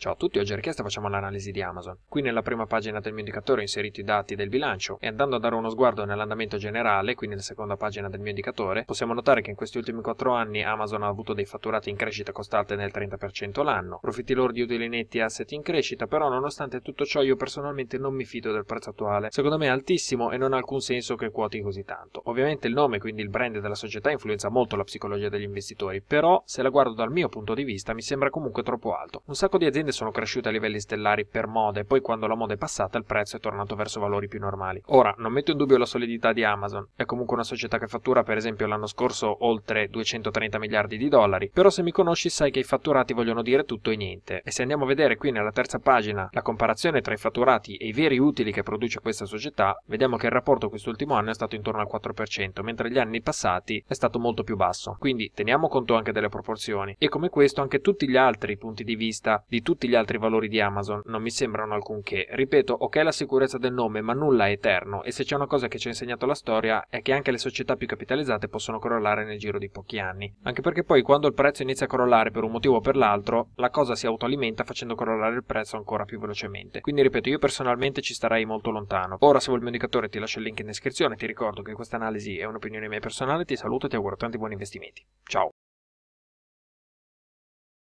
Ciao a tutti, oggi è richiesta facciamo l'analisi di Amazon. Qui nella prima pagina del mio indicatore ho inserito i dati del bilancio e andando a dare uno sguardo nell'andamento generale, qui nella seconda pagina del mio indicatore, possiamo notare che in questi ultimi 4 anni Amazon ha avuto dei fatturati in crescita costante del 30% l'anno, profitti lordi utili netti e asset in crescita, però nonostante tutto ciò io personalmente non mi fido del prezzo attuale. Secondo me è altissimo e non ha alcun senso che quoti così tanto. Ovviamente il nome, quindi il brand della società influenza molto la psicologia degli investitori, però se la guardo dal mio punto di vista mi sembra comunque troppo alto. Un sacco di aziende aziende sono cresciute a livelli stellari per moda e poi quando la moda è passata il prezzo è tornato verso valori più normali. Ora, non metto in dubbio la solidità di Amazon, è comunque una società che fattura per esempio l'anno scorso oltre 230 miliardi di dollari, però se mi conosci sai che i fatturati vogliono dire tutto e niente. E se andiamo a vedere qui nella terza pagina la comparazione tra i fatturati e i veri utili che produce questa società, vediamo che il rapporto quest'ultimo anno è stato intorno al 4%, mentre gli anni passati è stato molto più basso. Quindi teniamo conto anche delle proporzioni e come questo anche tutti gli altri punti di vista di tutti tutti gli altri valori di Amazon non mi sembrano alcunché. Ripeto, ok la sicurezza del nome, ma nulla è eterno e se c'è una cosa che ci ha insegnato la storia è che anche le società più capitalizzate possono crollare nel giro di pochi anni. Anche perché poi quando il prezzo inizia a crollare per un motivo o per l'altro, la cosa si autoalimenta facendo crollare il prezzo ancora più velocemente. Quindi ripeto, io personalmente ci starei molto lontano. Ora se vuoi il mio indicatore ti lascio il link in descrizione, ti ricordo che questa analisi è un'opinione mia personale, ti saluto e ti auguro tanti buoni investimenti. Ciao!